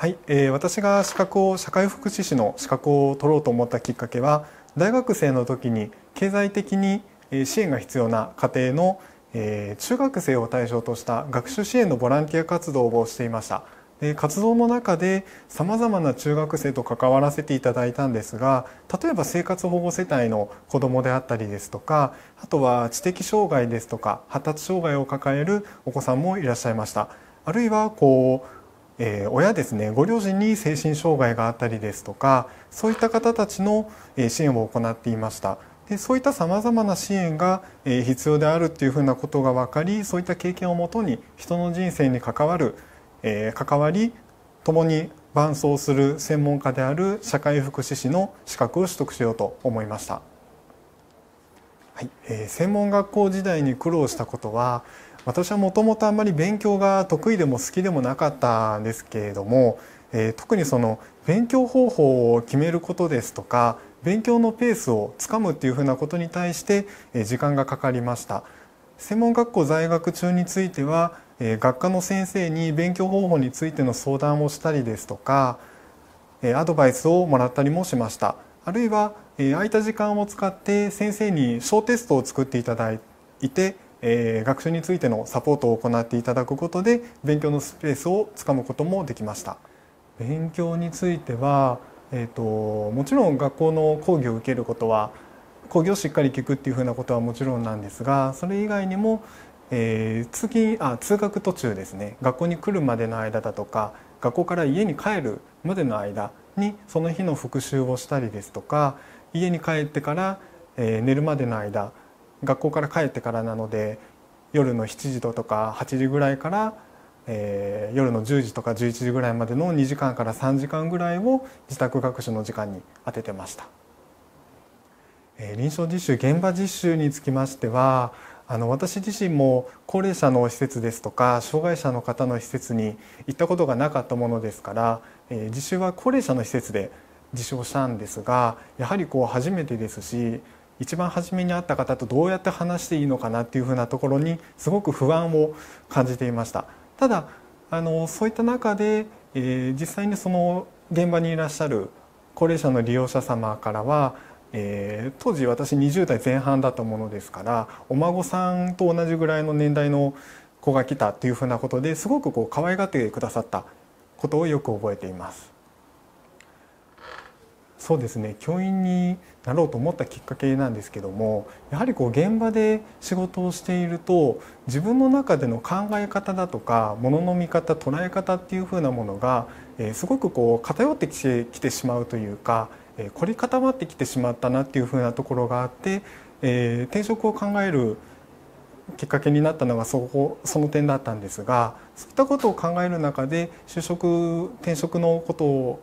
はい、えー、私が資格を社会福祉士の資格を取ろうと思ったきっかけは大学生の時に経済的に支援が必要な家庭の、えー、中学生を対象とした学習支援のボランティア活動をしていました。で活動の中でさまざまな中学生と関わらせていただいたんですが例えば生活保護世帯の子どもであったりですとかあとは知的障害ですとか発達障害を抱えるお子さんもいらっしゃいました。あるいはこうえー、親ですねご両親に精神障害があったりですとかそういった方たちの支援を行っていましたでそういったさまざまな支援が必要であるっていうふうなことが分かりそういった経験をもとに人の人生に関わる、えー、関わり共に伴走する専門家である社会福祉士の資格を取得しようと思いました。はいえー、専門学校時代に苦労したことは私はもともとあんまり勉強が得意でも好きでもなかったんですけれども、えー、特にその勉強方法を決めることですとか勉強のペースをつかむっていうふうなことに対して時間がかかりました専門学校在学中については学科の先生に勉強方法についての相談をしたりですとかアドバイスをもらったりもしましたあるいは空いた時間を使って先生に小テストを作っていただいてえー、学習についてのサポートを行っていただくことで勉強のスペースをつかむこともできました勉強については、えーと、もちろん学校の講義を受けることは講義をしっかり聞くっていうふうなことはもちろんなんですがそれ以外にも、えー、通勤あ通学途中ですね学校に来るまでの間だとか学校から家に帰るまでの間にその日の復習をしたりですとか家に帰ってから、えー、寝るまでの間学校から帰ってからなので夜の7時とか8時ぐらいから、えー、夜の10時とか11時ぐらいまでの2時間から3時間ぐらいを自宅学習の時間に当ててました。えー、臨床実習現場実習につきましてはあの私自身も高齢者の施設ですとか障害者の方の施設に行ったことがなかったものですから、えー、実習は高齢者の施設で実証したんですがやはりこう初めてですし一番初めに会った方とどうやって話していいのかなっていうふうなところにすごく不安を感じていましたただあのそういった中で、えー、実際にその現場にいらっしゃる高齢者の利用者様からは、えー、当時私20代前半だったものですからお孫さんと同じぐらいの年代の子が来たっていうふうなことですごくこう可愛がってくださったことをよく覚えています。そうですね教員になろうと思ったきっかけなんですけどもやはりこう現場で仕事をしていると自分の中での考え方だとかものの見方捉え方っていうふうなものが、えー、すごくこう偏ってきてきてしまうというか、えー、凝り固まってきてしまったなっていうふうなところがあって、えー、転職を考えるきっかけになったのがそこその点だったんですがそういったことを考える中で就職転職のことを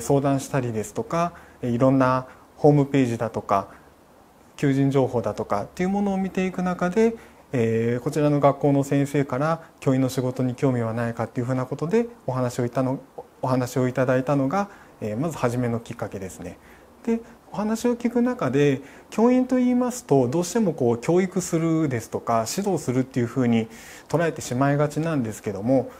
相談したりですとかいろんなホームページだとか求人情報だとかっていうものを見ていく中でえこちらの学校の先生から教員の仕事に興味はないかっていうふうなことでお話をいたのお話をいただいたのが、えまず初めのきっかけですね。でお話を聞く中で教員と言いますとどうしてもこう教育するですとか指導するっていうふうに捉えてしまいがちなんですけども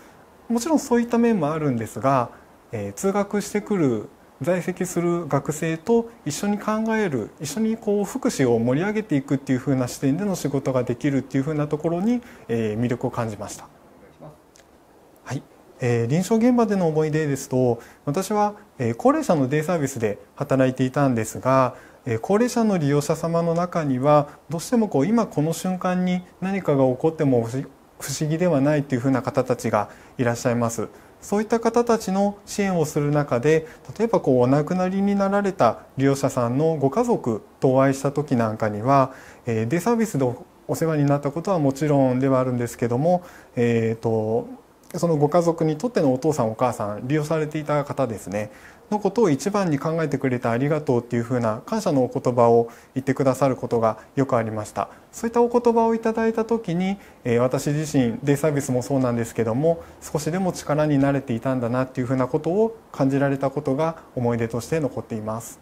もちろんそういった面もあるんですがえ通学してくる在籍する学生と一緒に考える一緒にこう福祉を盛り上げていくっていう風な視点での仕事ができるっていう風なところに、え魅力を感じました。はいえ臨床現場での思い出ですと私は、え高齢者のデイサービスで働いていたんですが高齢者の利用者様の中にはどうしてもこう今この瞬間に何かが起こっても不思議ではないというふうな方たちがいらっしゃいます。そういった方たちの支援をする中で例えばこうお亡くなりになられた利用者さんのご家族とお会いした時なんかには、えデイサービスでお世話になったことはもちろんではあるんですけども、えーとそのご家族にとってのお父さんお母さん利用されていた方ですねのことを一番に考えてくれてありがとうっていうふうな感謝のお言葉を言ってくださることがよくありましたそういったお言葉をいただいた時に、え私自身デイサービスもそうなんですけども少しでも力になれていたんだなっていうふうなことを感じられたことが思い出として残っています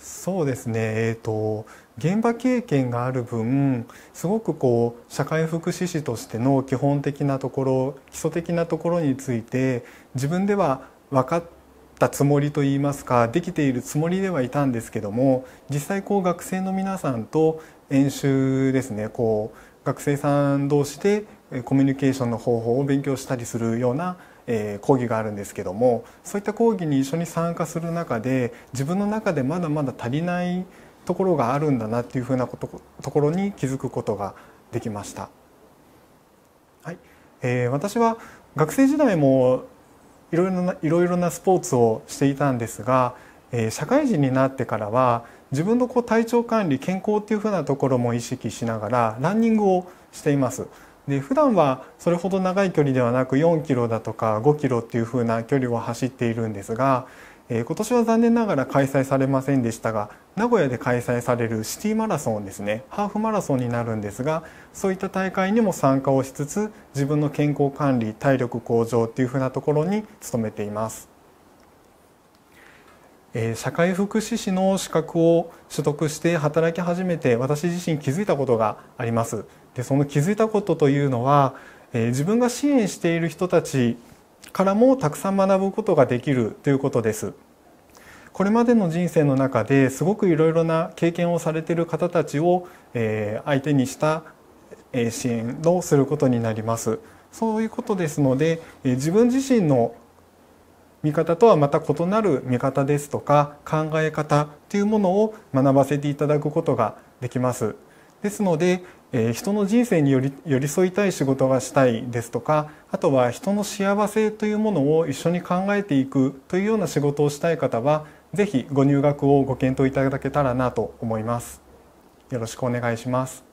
そうですね、えーと、現場経験がある分すごくこう社会福祉士としての基本的なところ基礎的なところについて自分では分かったつもりといいますかできているつもりではいたんですけども実際こう学生の皆さんと演習ですねこう学生さん同士でコミュニケーションの方法を勉強したりするようなえ講義があるんですけどもそういった講義に一緒に参加する中で自分の中でまだまだ足りないところがあるんだなっていうふうなことところに気づくことができました。はいえー、私は学生時代もいろいろないろいろなスポーツをしていたんですが、えー、社会人になってからは自分のこう体調管理健康っていうふうなところも意識しながらランニングをしています。で普段はそれほど長い距離ではなく4キロだとか5キロっていう風な距離を走っているんですが、えー、今年は残念ながら開催されませんでしたが名古屋で開催されるシティマラソンですねハーフマラソンになるんですがそういった大会にも参加をしつつ自分の健康管理体力向上っていう風なところに努めています。えー、社会福祉士の資格を取得して働き始めて私自身気づいたことがありますでその気づいたことというのは、えー、自分が支援している人たちからもたくさん学ぶことができるということですこれまでの人生の中ですごくいろいろな経験をされている方たちを、えー、相手にした支援をすることになりますそういうことですので自分自身の見方とはまた異なる見方ですとか考え方というものを学ばせていただくことができます。ですので、えー、人の人生により寄り添いたい仕事がしたいですとかあとは人の幸せというものを一緒に考えていくというような仕事をしたい方は是非ご入学をご検討いただけたらなと思います。よろしくお願いします。